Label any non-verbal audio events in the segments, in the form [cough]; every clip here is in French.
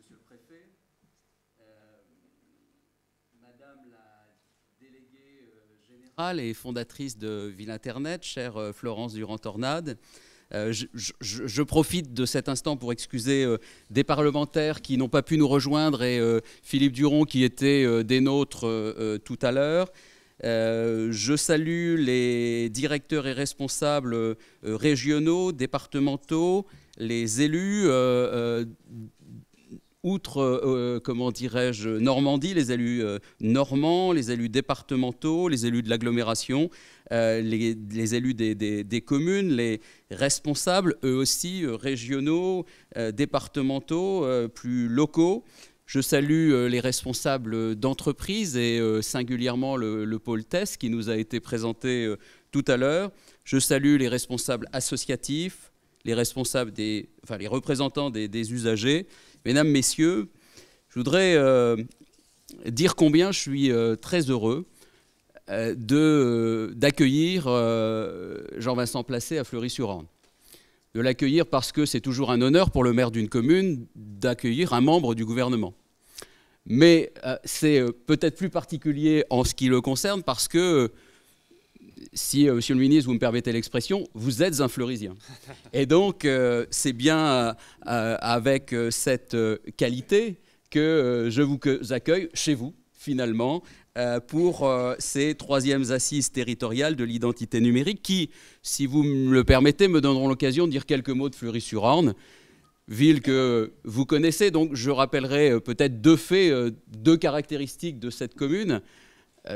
monsieur le préfet, euh, madame la déléguée euh, générale et fondatrice de Ville Internet, chère euh, Florence Durand-Tornade. je, profite de cet instant pour excuser des parlementaires qui n'ont pas pu nous rejoindre et Philippe Duron qui était des nôtres tout à l'heure. je salue les directeurs et responsables régionaux, départementaux, les élus outre, euh, euh, comment dirais-je, Normandie, les élus euh, normands, les élus départementaux, les élus de l'agglomération, les, élus des, communes, les responsables, eux aussi régionaux, départementaux, plus locaux. Je salue les responsables d'entreprise et singulièrement le, pôle test e qui nous a été présenté tout à l'heure. Je salue les responsables associatifs, les responsables des, les représentants des usagers. Mesdames, Messieurs, je voudrais euh, dire combien je suis euh, très heureux euh, d'accueillir Jean-Vincent Placé à Fleury-sur-Orne. De l'accueillir parce que c'est toujours un honneur pour le maire d'une commune d'accueillir un membre du gouvernement. Mais c'est peut-être plus particulier en ce qui le concerne parce que si, euh, monsieur le ministre, vous me permettez l'expression, vous êtes un fleurisien. Et donc, euh, c'est bien euh, avec cette qualité que je vous accueille chez vous, finalement, pour ces troisièmes assises territoriales de l'identité numérique qui, si vous me le permettez, me donneront l'occasion de dire quelques mots de Fleury-sur-Orne ville que vous connaissez. Donc je rappellerai peut-être deux faits, deux caractéristiques de cette commune,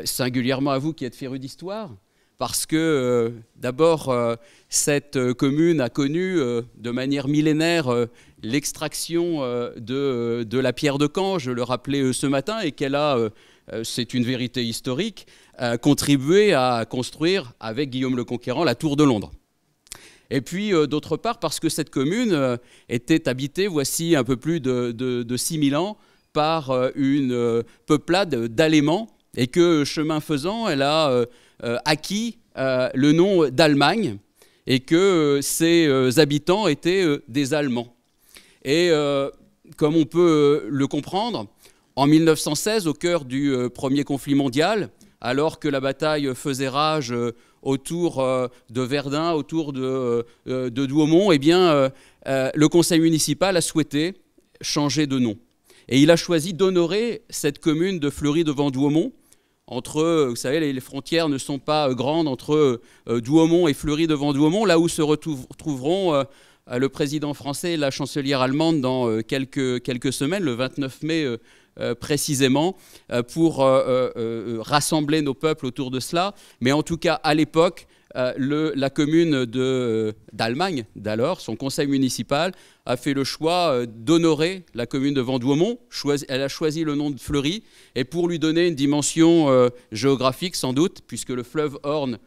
singulièrement à vous qui êtes féru d'histoire parce que euh, d'abord, euh, cette euh, commune a connu de manière millénaire l'extraction de, de, la pierre de Caen, je le rappelais ce matin, et qu'elle a, c'est une vérité historique, contribué à construire avec Guillaume le Conquérant la Tour de Londres. Et puis, d'autre part, parce que cette commune était habitée, voici un peu plus de, de, 6000 ans, par une peuplade d'allemands et que chemin faisant, elle a euh, acquis euh, le nom d'Allemagne et que euh, ses habitants étaient des Allemands. Et comme on peut le comprendre, en 1916, au cœur du premier conflit mondial, alors que la bataille faisait rage autour de Verdun, autour de, de Douaumont, eh bien, le conseil municipal a souhaité changer de nom. Et il a choisi d'honorer cette commune de Fleury devant Douaumont entre, euh, vous savez, les frontières ne sont pas euh, grandes entre euh, Douaumont et Fleury devant Douaumont, là où se retrouveront le président français et la chancelière allemande dans quelques, quelques semaines, le 29 mai précisément, pour rassembler nos peuples autour de cela. Mais en tout cas, à l'époque, euh, le, la commune euh, d'Allemagne d'alors, son conseil municipal, a fait le choix euh, d'honorer la commune de Vendouaumont. Elle a choisi le nom de Fleury, et pour lui donner une dimension géographique sans doute, puisque le fleuve Orne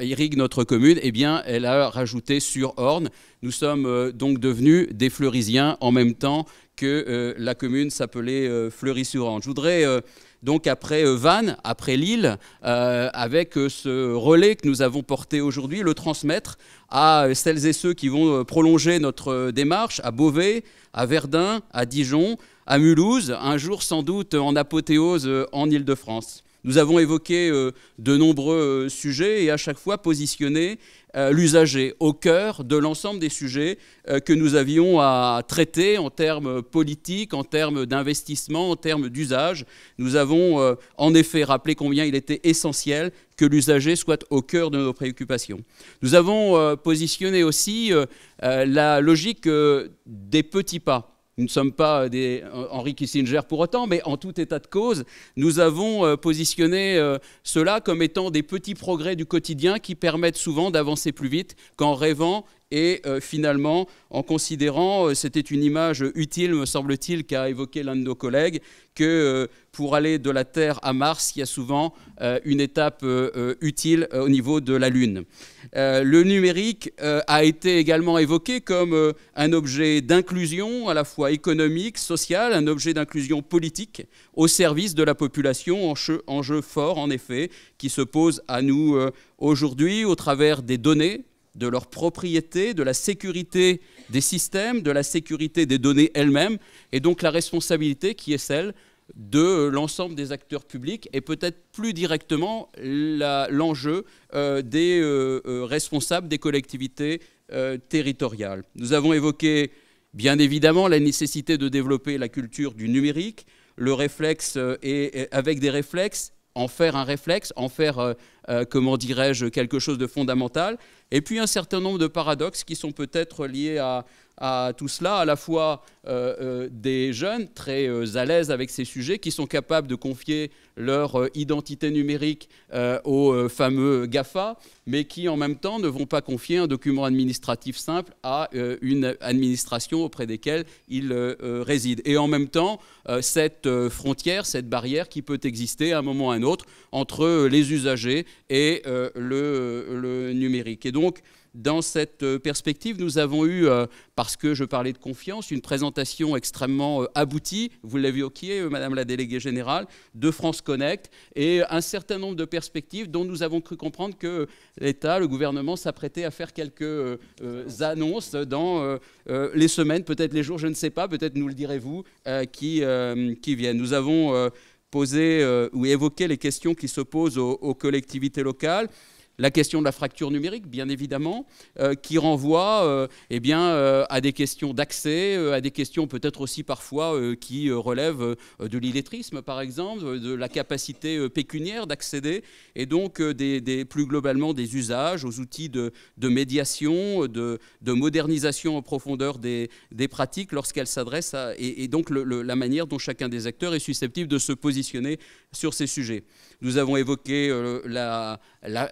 irrigue notre commune, eh bien, elle a rajouté sur Orne. Nous sommes donc devenus des Fleurisiens en même temps que la commune s'appelait Fleury-sur-Orne. Je voudrais donc après euh, Vannes, après Lille, euh, avec euh, ce relais que nous avons porté aujourd'hui, le transmettre à celles et ceux qui vont prolonger notre démarche à Beauvais, à Verdun, à Dijon, à Mulhouse, un jour sans doute en apothéose en ile de france Nous avons évoqué de nombreux sujets et à chaque fois positionné euh, l'usager, au cœur de l'ensemble des sujets euh, que nous avions à traiter en termes politiques, en termes d'investissement, en termes d'usage. Nous avons euh, en effet rappelé combien il était essentiel que l'usager soit au cœur de nos préoccupations. Nous avons positionné aussi la logique des petits pas nous ne sommes pas euh, des euh, Henry Kissinger pour autant, mais en tout état de cause, nous avons euh, positionné cela comme étant des petits progrès du quotidien qui permettent souvent d'avancer plus vite qu'en rêvant et euh, finalement, en considérant, euh, c'était une image utile, me semble-t-il, qu'a évoqué l'un de nos collègues, que euh, pour aller de la Terre à Mars, il y a souvent une étape utile au niveau de la Lune. le numérique a été également évoqué comme un objet d'inclusion à la fois économique, sociale, un objet d'inclusion politique au service de la population, en enjeu fort en effet, qui se pose à nous aujourd'hui au travers des données de leur propriété, de la sécurité des systèmes, de la sécurité des données elles-mêmes, et donc la responsabilité qui est celle de l'ensemble des acteurs publics et peut-être plus directement l'enjeu euh, des euh, euh, responsables des collectivités territoriales. Nous avons évoqué bien évidemment la nécessité de développer la culture du numérique, le réflexe et avec des réflexes en faire un réflexe, en faire, euh, euh, comment dirais-je, quelque chose de fondamental. Et puis un certain nombre de paradoxes qui sont peut-être liés à, à tout cela, à la fois euh, euh, des jeunes très euh, à l'aise avec ces sujets, qui sont capables de confier leur identité numérique aux fameux GAFA, mais qui en même temps ne vont pas confier un document administratif simple à une administration auprès desquelles ils résident. Et en même temps, cette frontière, cette barrière qui peut exister à un moment ou à un autre entre les usagers et le, le numérique. Et donc, dans cette euh, perspective, nous avons eu, euh, parce que je parlais de confiance, une présentation extrêmement euh, aboutie, vous l'avez évoqué, Madame la déléguée générale, de France Connect, et un certain nombre de perspectives dont nous avons cru comprendre que l'État, le gouvernement s'apprêtait à faire quelques annonces dans les semaines, peut-être les jours, je ne sais pas, peut-être nous le direz-vous, qui, viennent. Nous avons posé ou évoqué les questions qui se posent aux collectivités locales la question de la fracture numérique, bien évidemment, euh, qui renvoie euh, eh bien, euh, à des questions d'accès, à des questions peut-être aussi parfois qui relèvent de l'illettrisme, par exemple, de la capacité pécuniaire d'accéder, et donc plus globalement des usages aux outils de, médiation, de, modernisation en profondeur des, pratiques lorsqu'elles s'adressent à... Et, donc la manière dont chacun des acteurs est susceptible de se positionner sur ces sujets. Nous avons évoqué euh,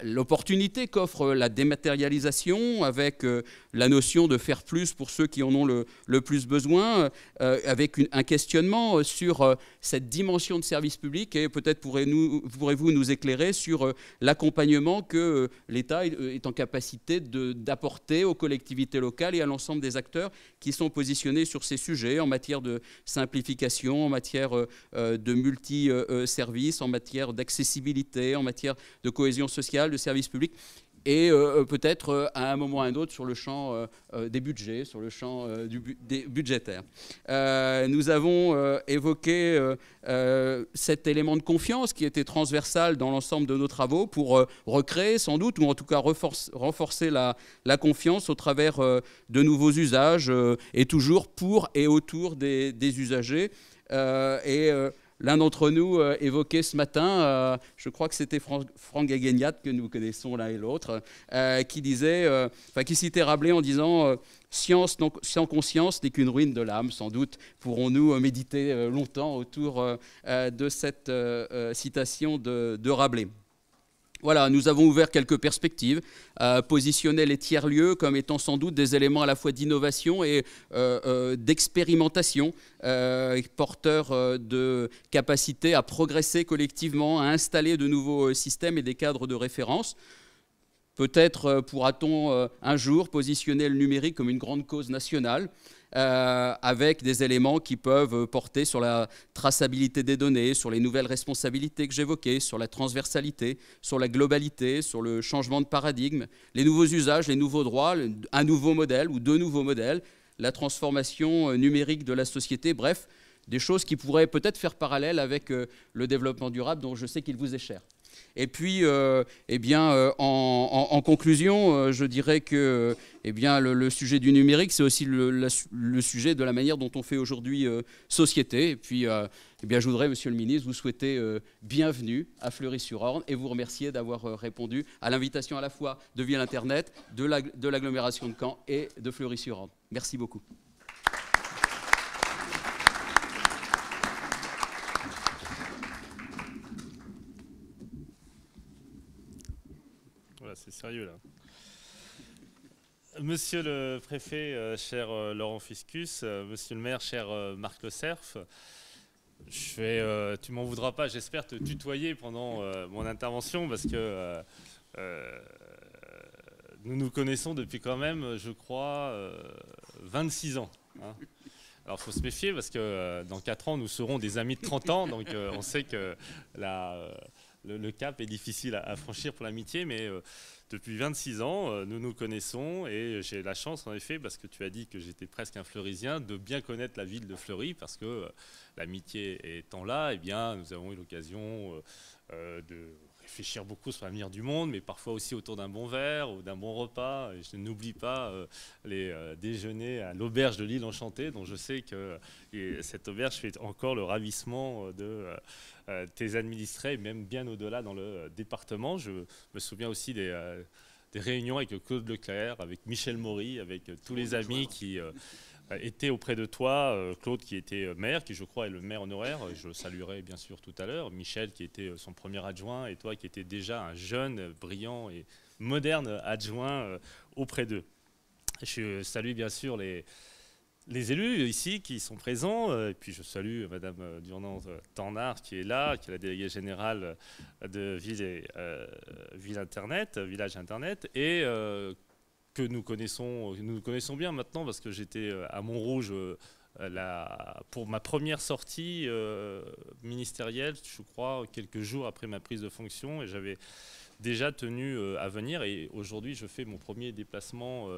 l'opportunité qu'offre la dématérialisation avec euh, la notion de faire plus pour ceux qui en ont le, plus besoin, euh, avec un questionnement sur cette dimension de service public et peut-être pourrez-vous nous éclairer sur l'accompagnement que l'État est en capacité d'apporter aux collectivités locales et à l'ensemble des acteurs qui sont positionnés sur ces sujets en matière de simplification, en matière de multi-services en matière d'accessibilité, en matière de cohésion sociale, de services publics et euh, euh, peut-être euh, à un moment ou à un autre sur le champ des budgets, sur le champ du budgétaire. nous avons évoqué cet élément de confiance qui était transversal dans l'ensemble de nos travaux pour recréer sans doute, ou en tout cas renforcer, la, la, confiance au travers de nouveaux usages et toujours pour et autour des, usagers. et l'un d'entre nous euh, évoquait ce matin, euh, je crois que c'était Franck, Franck que nous connaissons l'un et l'autre, euh, qui disait, enfin qui citait Rabelais en disant Science sans conscience n'est qu'une ruine de l'âme, sans doute pourrons-nous méditer longtemps autour de cette citation de Rabelais voilà, nous avons ouvert quelques perspectives, euh, positionner les tiers-lieux comme étant sans doute des éléments à la fois d'innovation et euh, euh, d'expérimentation, porteurs de capacités à progresser collectivement, à installer de nouveaux systèmes et des cadres de référence. Peut-être pourra-t-on un jour positionner le numérique comme une grande cause nationale. Euh, avec des éléments qui peuvent porter sur la traçabilité des données, sur les nouvelles responsabilités que j'évoquais, sur la transversalité, sur la globalité, sur le changement de paradigme, les nouveaux usages, les nouveaux droits, un nouveau modèle ou deux nouveaux modèles, la transformation euh, numérique de la société, bref, des choses qui pourraient peut-être faire parallèle avec euh, le développement durable dont je sais qu'il vous est cher. Et puis, euh, eh bien, euh, en, conclusion, euh, je dirais que eh bien, le, sujet du numérique, c'est aussi le, sujet de la manière dont on fait aujourd'hui société. Et puis, eh bien, je voudrais, Monsieur le Ministre, vous souhaiter bienvenue à Fleury-sur-Orne et vous remercier d'avoir répondu à l'invitation à la fois de Via Internet, de l'agglomération de Caen et de Fleury-sur-Orne. Merci beaucoup. c'est sérieux là. Monsieur le préfet, euh, cher euh, Laurent Fiscus, euh, monsieur le maire, cher Marc Serf, je tu m'en voudras pas, j'espère te tutoyer pendant mon intervention parce que nous nous connaissons depuis quand même, je crois, 26 ans. Hein. Alors il faut se méfier parce que dans 4 ans, nous serons des amis de 30 ans, donc on sait que la le, cap est difficile à, franchir pour l'amitié, mais euh, depuis 26 ans, euh, nous nous connaissons et j'ai la chance, en effet, parce que tu as dit que j'étais presque un fleurisien, de bien connaître la ville de Fleury, parce que euh, l'amitié étant là, eh bien, nous avons eu l'occasion de réfléchir beaucoup sur l'avenir du monde, mais parfois aussi autour d'un bon verre ou d'un bon repas. je n'oublie pas euh, les euh, déjeuners à l'auberge de l'île enchantée, dont je sais que cette auberge fait encore le ravissement euh, de tes administrés, même bien au-delà dans le département. Je me souviens aussi des des réunions avec Claude Leclerc, avec Michel Maury, avec tous les amis qui, euh, était auprès de toi, euh, Claude qui était euh, maire, qui je crois est le maire honoraire, je saluerai bien sûr tout à l'heure, Michel qui était son premier adjoint, et toi qui étais déjà un jeune, brillant et moderne adjoint auprès d'eux. Je salue bien sûr les, les élus ici qui sont présents, et puis je salue Madame durnand tannard qui est là, qui est la déléguée générale de Ville, Ville Internet, Village Internet, et que nous connaissons, nous connaissons bien maintenant parce que j'étais euh, à Montrouge euh, la, pour ma première sortie euh, ministérielle, je crois, quelques jours après ma prise de fonction, et j'avais déjà tenu à venir. Et aujourd'hui, je fais mon premier déplacement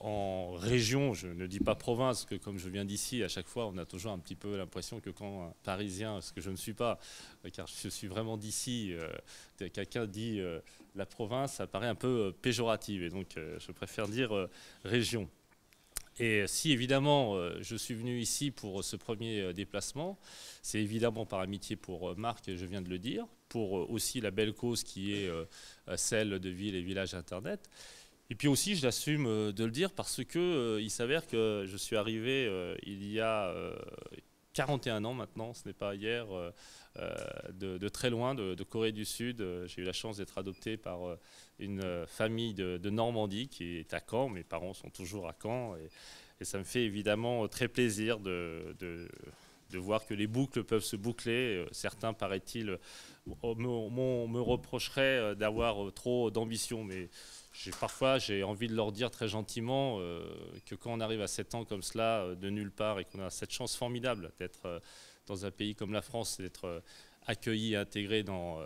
en région, je ne dis pas province, que comme je viens d'ici, à chaque fois, on a toujours un petit peu l'impression que quand un Parisien, ce que je ne suis pas, euh, car je suis vraiment d'ici, euh, quelqu'un dit euh, la province, ça paraît un peu péjorative, et donc je préfère dire région. Et si évidemment je suis venu ici pour ce premier déplacement, c'est évidemment par amitié pour Marc, je viens de le dire, pour aussi la belle cause qui est celle de Ville et Village Internet, et puis aussi, je l'assume euh, de le dire parce que euh, il s'avère que je suis arrivé euh, il y a 41 ans maintenant, ce n'est pas hier, de, très loin, de, Corée du Sud. J'ai eu la chance d'être adopté par une famille de, Normandie qui est à Caen. Mes parents sont toujours à Caen et, et ça me fait évidemment très plaisir de de voir que les boucles peuvent se boucler. Euh, certains, paraît-il, euh, me, reprocheraient euh, d'avoir trop d'ambition, mais parfois j'ai envie de leur dire très gentiment que quand on arrive à 7 ans comme cela, de nulle part, et qu'on a cette chance formidable d'être dans un pays comme la France, d'être accueilli, et intégré dans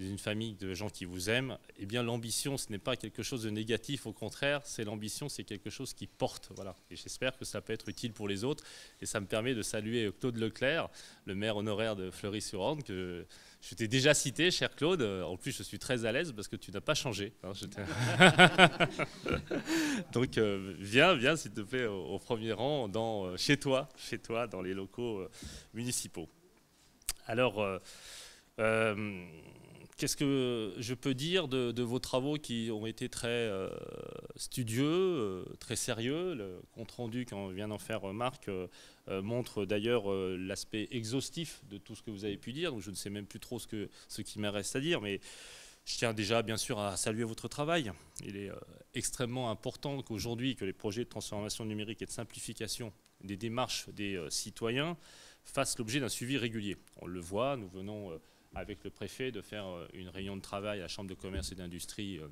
d'une famille de gens qui vous aiment, et eh bien l'ambition, ce n'est pas quelque chose de négatif, au contraire, c'est l'ambition, c'est quelque chose qui porte. Voilà. Et j'espère que ça peut être utile pour les autres. Et ça me permet de saluer euh, Claude Leclerc, le maire honoraire de Fleury-sur-Orne, que je t'ai déjà cité, cher Claude. En plus, je suis très à l'aise parce que tu n'as pas changé. Hein, [laughs] Donc euh, viens, viens, s'il te plaît, au, premier rang, dans, euh, chez toi, chez toi, dans les locaux municipaux. Alors... Euh, Qu'est-ce que je peux dire de, vos travaux qui ont été très euh, studieux, euh, très sérieux Le compte-rendu qu'on vient d'en faire euh, Marc montre d'ailleurs l'aspect exhaustif de tout ce que vous avez pu dire. Donc je ne sais même plus trop ce, que, ce qui me reste à dire, mais je tiens déjà bien sûr à saluer votre travail. Il est extrêmement important qu'aujourd'hui que les projets de transformation numérique et de simplification des démarches des citoyens fassent l'objet d'un suivi régulier. On le voit, nous venons avec le préfet de faire euh, une réunion de travail à la Chambre de commerce et d'industrie euh,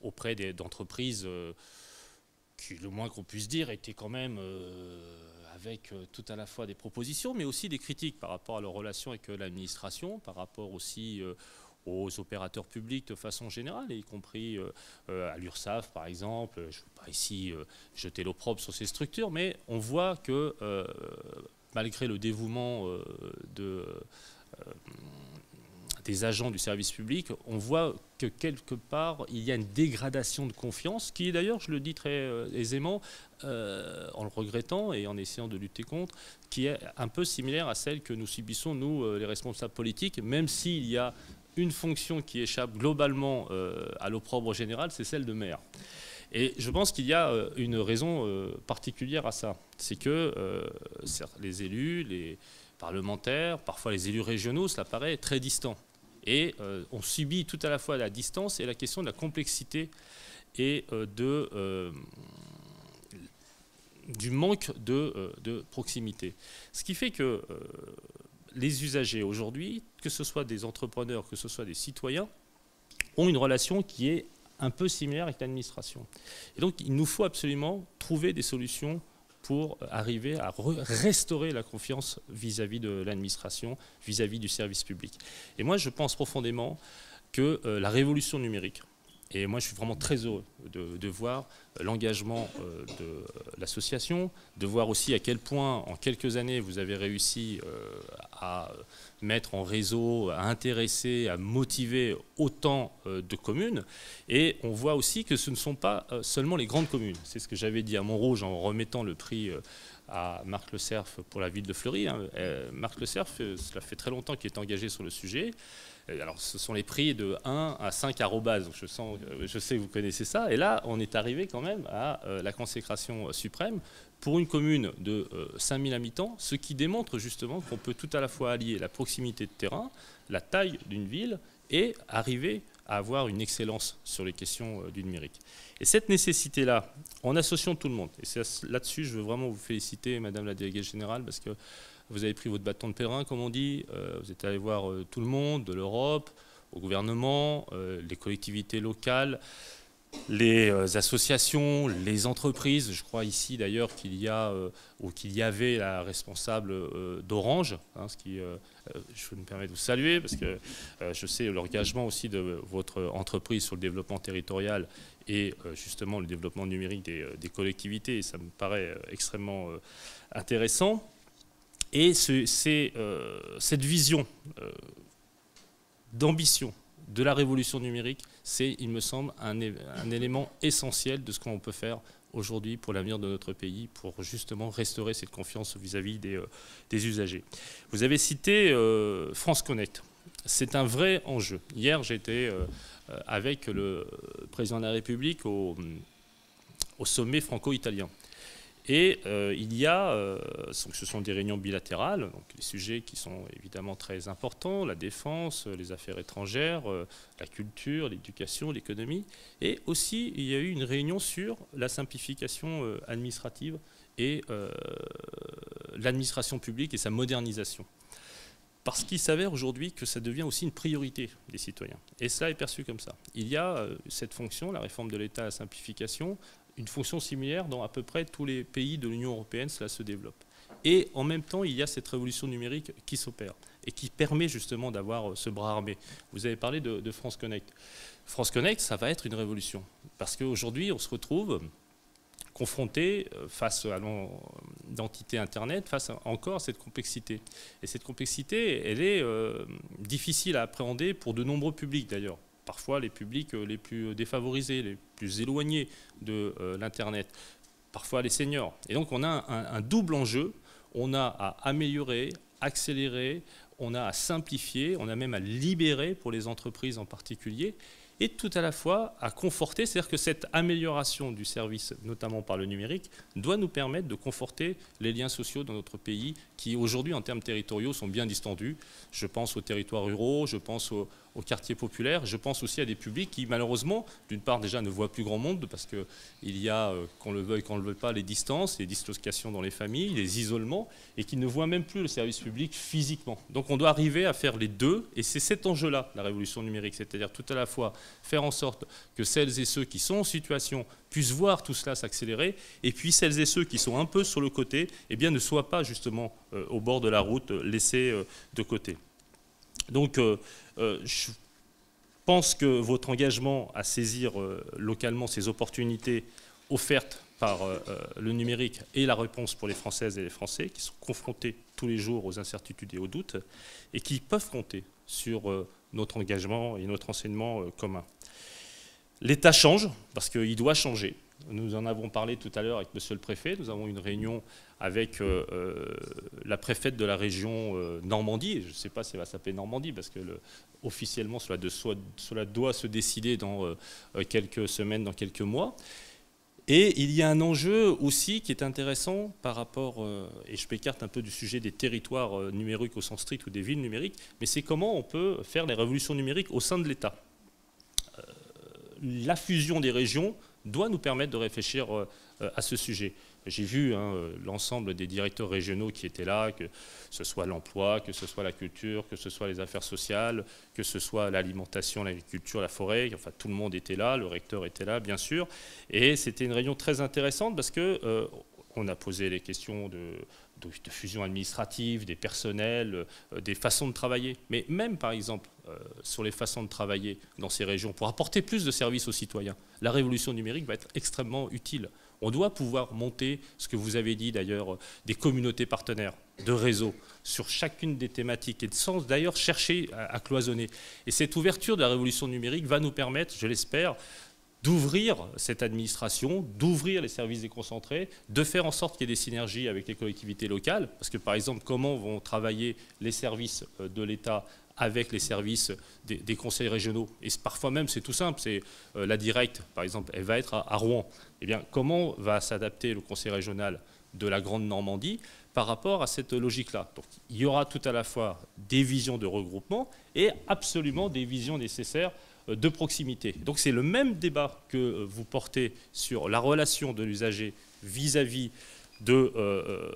auprès d'entreprises euh, qui, le moins qu'on puisse dire, étaient quand même avec tout à la fois des propositions, mais aussi des critiques par rapport à leur relation avec l'administration, par rapport aussi aux opérateurs publics de façon générale, y compris à l'URSSAF par exemple. Je ne veux pas ici jeter l'opprobre sur ces structures, mais on voit que malgré le dévouement de des agents du service public, on voit que quelque part, il y a une dégradation de confiance, qui est d'ailleurs, je le dis très euh, aisément, euh, en le regrettant et en essayant de lutter contre, qui est un peu similaire à celle que nous subissons, nous, euh, les responsables politiques, même s'il y a une fonction qui échappe globalement à l'opprobre général, c'est celle de maire. Et je pense qu'il y a une raison particulière à ça. C'est que les élus, les parlementaires, parfois les élus régionaux, cela paraît très distant. Et euh, on subit tout à la fois la distance et la question de la complexité et euh, de euh, du manque de, proximité. Ce qui fait que les usagers aujourd'hui, que ce soit des entrepreneurs, que ce soit des citoyens, ont une relation qui est un peu similaire avec l'administration. Et donc il nous faut absolument trouver des solutions pour arriver à restaurer la confiance vis-à-vis de l'administration, vis-à-vis du service public. Et moi, je pense profondément que euh, la révolution numérique, et moi, je suis vraiment très heureux de, voir euh, l'engagement euh, de l'association, de voir aussi à quel point, en quelques années, vous avez réussi euh, à mettre en réseau, à intéresser, à motiver autant de communes. Et on voit aussi que ce ne sont pas seulement les grandes communes. C'est ce que j'avais dit à Montrouge en remettant le prix à Marc Le Cerf pour la ville de Fleury. Hein. Marc Le Cerf, cela fait très longtemps qu'il est engagé sur le sujet. Euh, alors, ce sont les prix de 1 à 5 arrobas. je, sens, euh, je sais que vous connaissez ça. Et là, on est arrivé quand même à euh, la consécration suprême pour une commune de 5000 habitants, ce qui démontre justement qu'on peut tout à la fois allier la proximité de terrain, la taille d'une ville et arriver à avoir une excellence sur les questions du numérique. Et cette nécessité-là, en associant tout le monde, et là-dessus je veux vraiment vous féliciter, Madame la Déléguée Générale, parce que vous avez pris votre bâton de terrain, comme on dit, euh, vous êtes allé voir euh, tout le monde, de l'Europe, au gouvernement, euh, les collectivités locales, les associations, les entreprises. Je crois ici d'ailleurs qu'il y a ou qu'il y avait la responsable d'Orange, hein, ce qui, je me permets de vous saluer parce que je sais l'engagement aussi de votre entreprise sur le développement territorial et justement le développement numérique des, collectivités. ça me paraît extrêmement intéressant. Et c'est euh, cette vision euh, d'ambition de la révolution numérique, c'est, il me semble, un, élément essentiel de ce qu'on peut faire aujourd'hui pour l'avenir de notre pays, pour justement restaurer cette confiance vis-à-vis des, euh, usagers. Vous avez cité France Connect. C'est un vrai enjeu. Hier, j'étais avec le président de la République au sommet franco-italien. Et euh, il y a, euh, ce sont des réunions bilatérales, donc les sujets qui sont évidemment très importants, la défense, les affaires étrangères, euh, la culture, l'éducation, l'économie. Et aussi, il y a eu une réunion sur la simplification administrative et l'administration publique et sa modernisation. Parce qu'il s'avère aujourd'hui que ça devient aussi une priorité des citoyens. Et ça est perçu comme ça. Il y a cette fonction, la réforme de l'État, la simplification, une fonction similaire dans à peu près tous les pays de l'Union européenne, cela se développe. Et en même temps, il y a cette révolution numérique qui s'opère et qui permet justement d'avoir euh, ce bras armé. Vous avez parlé de, France Connect. France Connect, ça va être une révolution. Parce qu'aujourd'hui, on se retrouve confronté euh, face à l'entité Internet, face encore à cette complexité. Et cette complexité, elle est euh, difficile à appréhender pour de nombreux publics d'ailleurs parfois les publics euh, les plus défavorisés, les plus éloignés de euh, l'Internet, parfois les seniors. Et donc on a un, double enjeu, on a à améliorer, accélérer, on a à simplifier, on a même à libérer pour les entreprises en particulier, et tout à la fois à conforter, c'est-à-dire que cette amélioration du service, notamment par le numérique, doit nous permettre de conforter les liens sociaux dans notre pays, qui aujourd'hui, en termes territoriaux, sont bien distendus. Je pense aux territoires ruraux, je pense aux, aux quartiers populaires. Je pense aussi à des publics qui, malheureusement, d'une part déjà ne voient plus grand monde parce qu'il y a, euh, qu'on le veuille, qu'on ne le veuille pas, les distances, les dislocations dans les familles, les isolements, et qui ne voient même plus le service public physiquement. Donc on doit arriver à faire les deux, et c'est cet enjeu-là, la révolution numérique, c'est-à-dire tout à la fois faire en sorte que celles et ceux qui sont en situation puissent voir tout cela s'accélérer, et puis celles et ceux qui sont un peu sur le côté, eh bien, ne soient pas justement euh, au bord de la route euh, laissés de côté. Donc, euh, euh, je pense que votre engagement à saisir euh, localement ces opportunités offertes par le numérique est la réponse pour les Françaises et les Français qui sont confrontés tous les jours aux incertitudes et aux doutes et qui peuvent compter sur notre engagement et notre enseignement commun. L'État change parce qu'il doit changer. Nous en avons parlé tout à l'heure avec Monsieur le Préfet. Nous avons une réunion avec euh, euh, la préfète de la région euh, Normandie. Je ne sais pas si elle va s'appeler Normandie, parce que officiellement, cela, cela, doit se décider dans quelques semaines, dans quelques mois. Et il y a un enjeu aussi qui est intéressant par rapport, et je m'écarte un peu du sujet des territoires numériques au sens strict ou des villes numériques, mais c'est comment on peut faire les révolutions numériques au sein de l'État. la fusion des régions doit nous permettre de réfléchir euh, euh, à ce sujet. J'ai vu hein, euh, l'ensemble des directeurs régionaux qui étaient là, que ce soit l'emploi, que ce soit la culture, que ce soit les affaires sociales, que ce soit l'alimentation, l'agriculture, la forêt. Enfin, tout le monde était là, le recteur était là, bien sûr. Et c'était une réunion très intéressante parce que a posé les questions de, de, fusion administrative, des personnels, euh, des façons de travailler. Mais même, par exemple, euh, sur les façons de travailler dans ces régions, pour apporter plus de services aux citoyens, la révolution numérique va être extrêmement utile. On doit pouvoir monter, ce que vous avez dit d'ailleurs, euh, des communautés partenaires, de réseaux, sur chacune des thématiques et de sens d'ailleurs chercher à cloisonner. Et cette ouverture de la révolution numérique va nous permettre, je l'espère, d'ouvrir cette administration, d'ouvrir les services déconcentrés, de faire en sorte qu'il y ait des synergies avec les collectivités locales, parce que par exemple, comment vont travailler les services euh, de l'État avec les services des, conseils régionaux. Et parfois même, c'est tout simple, c'est euh, la directe, par exemple, elle va être à, Rouen. Eh bien, comment va s'adapter le conseil régional de la Grande Normandie par rapport à cette logique-là Donc, il y aura tout à la fois des visions de regroupement et absolument des visions nécessaires euh, de proximité. Donc c'est le même débat que euh, vous portez sur la relation de l'usager vis-à-vis euh,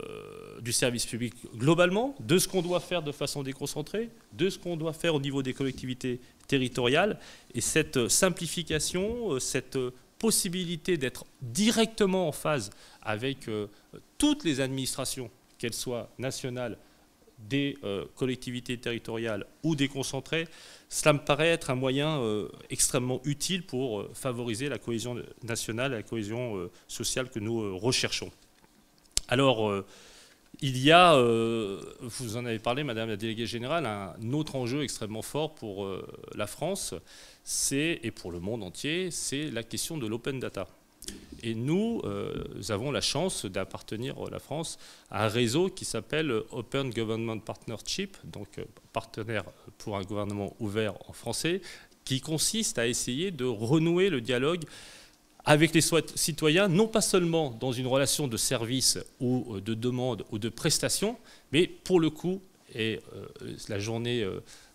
du service public globalement, de ce qu'on doit faire de façon déconcentrée, de ce qu'on doit faire au niveau des collectivités territoriales. Et cette simplification, cette possibilité d'être directement en phase avec toutes les administrations, qu'elles soient nationales des euh, collectivités territoriales ou déconcentrées, cela me paraît être un moyen euh, extrêmement utile pour euh, favoriser la cohésion nationale, la cohésion sociale que nous recherchons. Alors, il y a, vous en avez parlé, Madame la déléguée générale, un autre enjeu extrêmement fort pour la France, c'est et pour le monde entier, c'est la question de l'open data. Et euh, nous, avons la chance d'appartenir, euh, la France, à un réseau qui s'appelle euh, Open Government Partnership, donc partenaire pour un gouvernement ouvert en français, qui consiste à essayer de renouer le dialogue avec les citoyens, non pas seulement dans une relation de service ou de demande ou de prestation, mais pour le coup, et la journée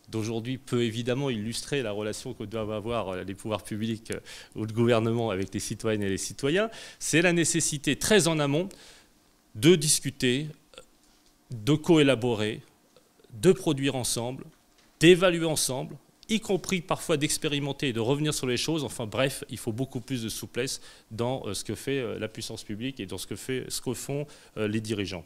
d'aujourd'hui peut évidemment illustrer la relation que doivent avoir euh, les pouvoirs publics euh, ou le gouvernement avec les citoyennes et les citoyens, c'est la nécessité très en amont de discuter, de coélaborer, de produire ensemble, d'évaluer ensemble, y compris parfois d'expérimenter et de revenir sur les choses. Enfin bref, il faut beaucoup plus de souplesse dans euh, ce que fait euh, la puissance publique et dans ce que, fait, ce que font euh, les dirigeants.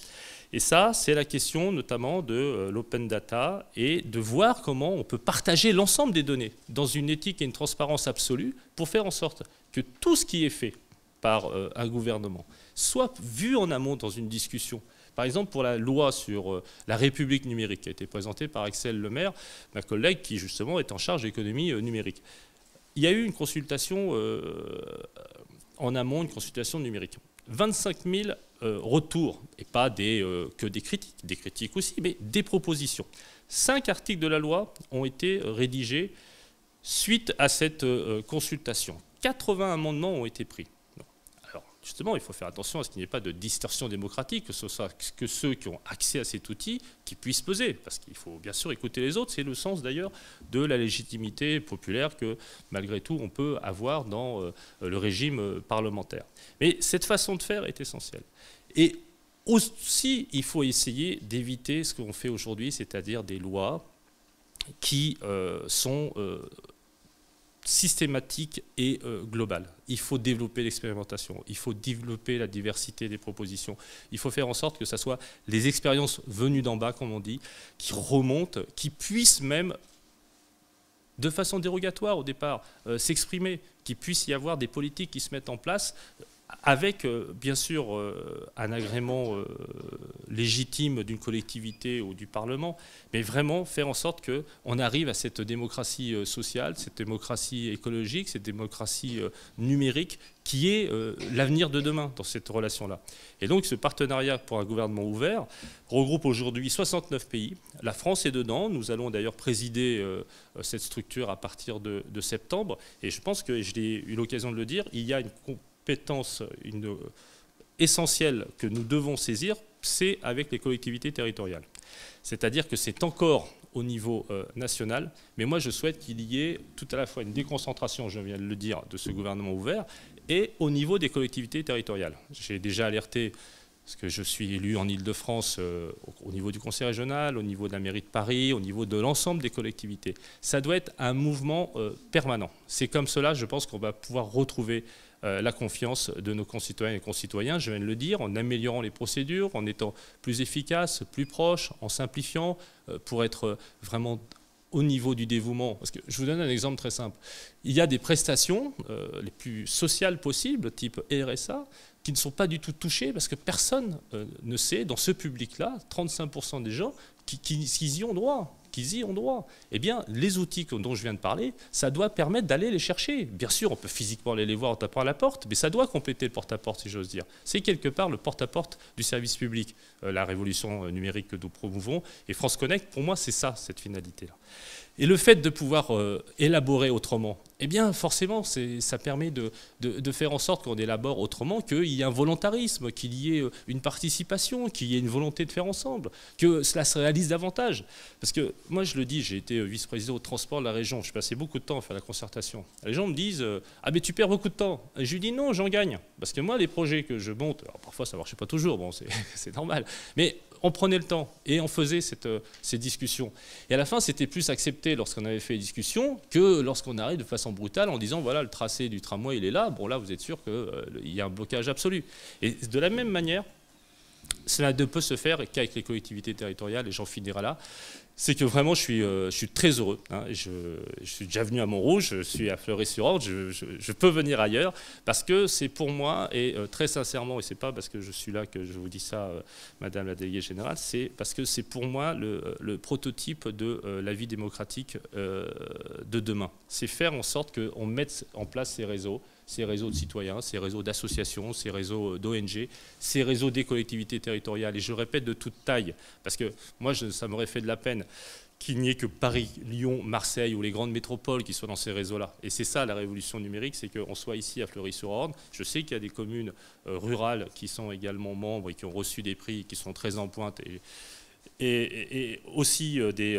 Et ça, c'est la question notamment de l'open data et de voir comment on peut partager l'ensemble des données dans une éthique et une transparence absolue pour faire en sorte que tout ce qui est fait par euh, un gouvernement, soit vu en amont dans une discussion. Par exemple, pour la loi sur euh, la République numérique qui a été présentée par Axel Lemaire, ma collègue qui justement est en charge de l'économie euh, numérique. Il y a eu une consultation en amont, une consultation numérique. 25 000 retours, et pas que des critiques, des critiques aussi, mais des propositions. Cinq articles de la loi ont été rédigés suite à cette consultation. 80 amendements ont été pris justement, il faut faire attention à ce qu'il n'y ait pas de distorsion démocratique, que ce soit que ceux qui ont accès à cet outil qui puissent peser, parce qu'il faut bien sûr écouter les autres. C'est le sens d'ailleurs de la légitimité populaire que malgré tout on peut avoir dans euh, le régime euh, parlementaire. Mais cette façon de faire est essentielle. Et aussi, il faut essayer d'éviter ce qu'on fait aujourd'hui, c'est-à-dire des lois qui euh, sont systématique et global. Euh, globale. Il faut développer l'expérimentation, il faut développer la diversité des propositions, il faut faire en sorte que ce soit les expériences venues d'en bas, comme on dit, qui remontent, qui puissent même, de façon dérogatoire au départ, euh, s'exprimer, qu'il puisse y avoir des politiques qui se mettent en place avec euh, bien sûr euh, un agrément euh, légitime d'une collectivité ou du Parlement, mais vraiment faire en sorte qu'on arrive à cette démocratie sociale, cette démocratie écologique, cette démocratie numérique qui est l'avenir de demain dans cette relation-là. Et donc ce partenariat pour un gouvernement ouvert regroupe aujourd'hui 69 pays. La France est dedans, nous allons d'ailleurs présider cette structure à partir de, de septembre, et je pense que, et je eu l'occasion de le dire, il y a une compétence euh, essentielle que nous devons saisir, c'est avec les collectivités territoriales. C'est-à-dire que c'est encore au niveau euh, national, mais moi je souhaite qu'il y ait tout à la fois une déconcentration, je viens de le dire, de ce gouvernement ouvert, et au niveau des collectivités territoriales. J'ai déjà alerté, parce que je suis élu en Ile-de-France, euh, au niveau du Conseil régional, au niveau de la mairie de Paris, au niveau de l'ensemble des collectivités. Ça doit être un mouvement permanent. C'est comme cela, je pense, qu'on va pouvoir retrouver euh, la confiance de nos concitoyens et concitoyens, je viens de le dire, en améliorant les procédures, en étant plus efficace, plus proche, en simplifiant euh, pour être vraiment au niveau du dévouement. Parce que je vous donne un exemple très simple. Il y a des prestations euh, les plus sociales possibles, type RSA, qui ne sont pas du tout touchées parce que personne ne sait, dans ce public-là, 35% des gens, qu'ils y ont droit qu'ils y ont droit. Eh bien, les outils dont je viens de parler, ça doit permettre d'aller les chercher. Bien sûr, on peut physiquement aller les voir en tapant à la porte, mais ça doit compléter le porte-à-porte, si j'ose dire. C'est quelque part le porte à -porte du service public, euh, la révolution euh, numérique que nous promouvons. Et France Connect, pour moi, c'est ça, cette finalité-là. Et le fait de pouvoir euh, élaborer autrement, eh bien forcément, ça permet de, faire en sorte qu'on élabore autrement, qu'il y ait un volontarisme, qu'il y ait euh, une participation, qu'il y ait une volonté de faire ensemble, que cela se réalise davantage. Parce que moi, je le dis, j'ai été euh, vice-président au transport de la région, je passais beaucoup de temps à faire la concertation. Les gens me disent Ah, mais tu perds beaucoup de temps. je lui dis Non, j'en gagne. Parce que moi, les projets que je monte, alors parfois ça ne marche pas toujours, bon, c'est [laughs] normal, mais on prenait le temps et on faisait euh, ces discussions. Et à la fin, c'était plus accepté lorsqu'on avait fait les discussions que lorsqu'on arrive de façon brutale en disant voilà, le tracé du tramway, il est là. Bon, là, vous êtes sûr qu'il euh, y a un blocage absolu. Et de la même manière, cela ne peut se faire qu'avec les collectivités territoriales, et j'en finirai là c'est que vraiment, je suis, euh, je suis très heureux. Hein. Je, suis déjà venu à Montrouge, je suis à Fleury-sur-Orge, je, peux venir ailleurs parce que c'est pour moi, et euh, très sincèrement, et c'est pas parce que je suis là que je vous dis ça, euh, Madame la déléguée générale, c'est parce que c'est pour moi le, le, prototype de la vie démocratique de demain. C'est faire en sorte qu'on mette en place ces réseaux, ces réseaux de citoyens, ces réseaux d'associations, ces réseaux euh, d'ONG, ces réseaux des collectivités territoriales. Et je répète de toute taille, parce que moi, ça m'aurait fait de la peine qu'il n'y ait que Paris, Lyon, Marseille ou les grandes métropoles qui soient dans ces réseaux-là. Et c'est ça la révolution numérique, c'est qu'on soit ici à Fleury-sur-Orne. Je sais qu'il y a des communes euh, rurales qui sont également membres et qui ont reçu des prix, qui sont très en pointe. et aussi euh, des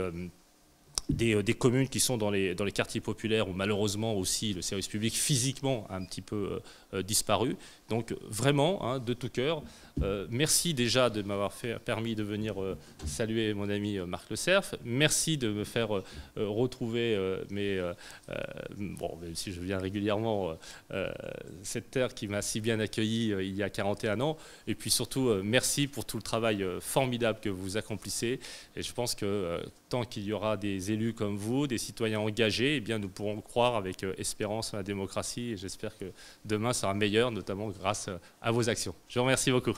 euh, des, communes qui sont dans les, dans les quartiers populaires où malheureusement aussi le service public physiquement a un petit peu euh, euh, disparu. Donc vraiment, hein, de tout cœur, merci déjà de m'avoir permis de venir saluer mon ami Marc Le Cerf. Merci de me faire retrouver mes, bon, même si je viens régulièrement, cette terre qui m'a si bien accueilli il y a 41 ans. Et puis surtout, merci pour tout le travail formidable que vous accomplissez. Et je pense que tant qu'il y aura des élus comme vous, des citoyens engagés, eh bien, nous pourrons croire avec euh, espérance à la démocratie et j'espère que demain sera meilleur, notamment grâce euh, à vos actions. Je vous remercie beaucoup.